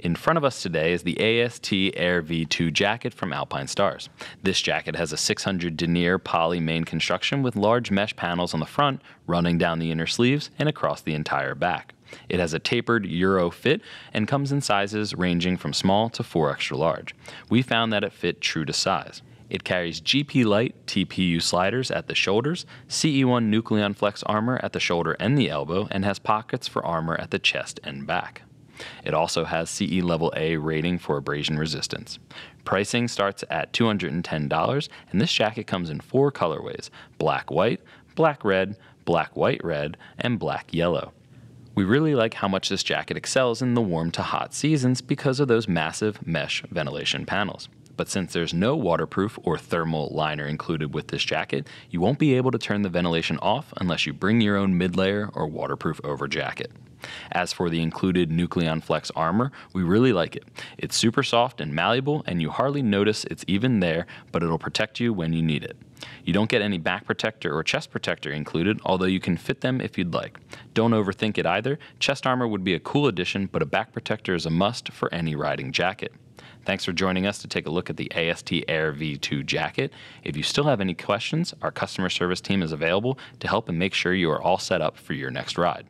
In front of us today is the AST Air V2 jacket from Alpine Stars. This jacket has a 600 denier poly main construction with large mesh panels on the front, running down the inner sleeves and across the entire back. It has a tapered Euro fit and comes in sizes ranging from small to 4 extra large. We found that it fit true to size. It carries GP Lite TPU sliders at the shoulders, CE1 Nucleon Flex armor at the shoulder and the elbow, and has pockets for armor at the chest and back. It also has CE level A rating for abrasion resistance. Pricing starts at $210, and this jacket comes in four colorways black, white, black, red, black, white, red, and black, yellow. We really like how much this jacket excels in the warm to hot seasons because of those massive mesh ventilation panels. But since there's no waterproof or thermal liner included with this jacket, you won't be able to turn the ventilation off unless you bring your own mid-layer or waterproof over jacket. As for the included Nucleon Flex armor, we really like it. It's super soft and malleable, and you hardly notice it's even there, but it'll protect you when you need it. You don't get any back protector or chest protector included, although you can fit them if you'd like. Don't overthink it either. Chest armor would be a cool addition, but a back protector is a must for any riding jacket. Thanks for joining us to take a look at the AST Air V2 jacket. If you still have any questions, our customer service team is available to help and make sure you are all set up for your next ride.